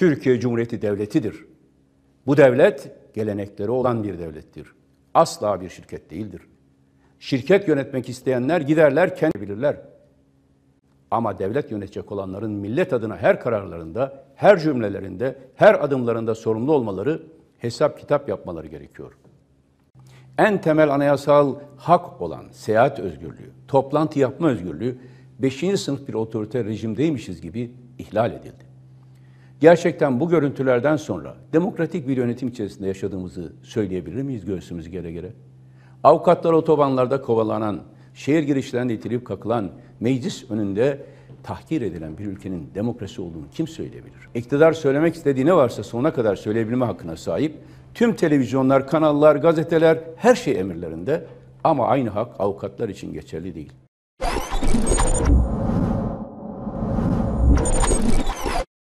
Türkiye Cumhuriyeti Devleti'dir. Bu devlet gelenekleri olan bir devlettir. Asla bir şirket değildir. Şirket yönetmek isteyenler giderler kendi bilirler. Ama devlet yönetecek olanların millet adına her kararlarında, her cümlelerinde, her adımlarında sorumlu olmaları, hesap kitap yapmaları gerekiyor. En temel anayasal hak olan seyahat özgürlüğü, toplantı yapma özgürlüğü 5. sınıf bir otoriter rejimdeymişiz gibi ihlal edildi. Gerçekten bu görüntülerden sonra demokratik bir yönetim içerisinde yaşadığımızı söyleyebilir miyiz göğsümüz gere gere? Avukatlar otobanlarda kovalanan, şehir girişlerinde itilip kakılan, meclis önünde tahkir edilen bir ülkenin demokrasi olduğunu kim söyleyebilir? İktidar söylemek istediği ne varsa sonuna kadar söyleyebilme hakkına sahip. Tüm televizyonlar, kanallar, gazeteler her şey emirlerinde ama aynı hak avukatlar için geçerli değil.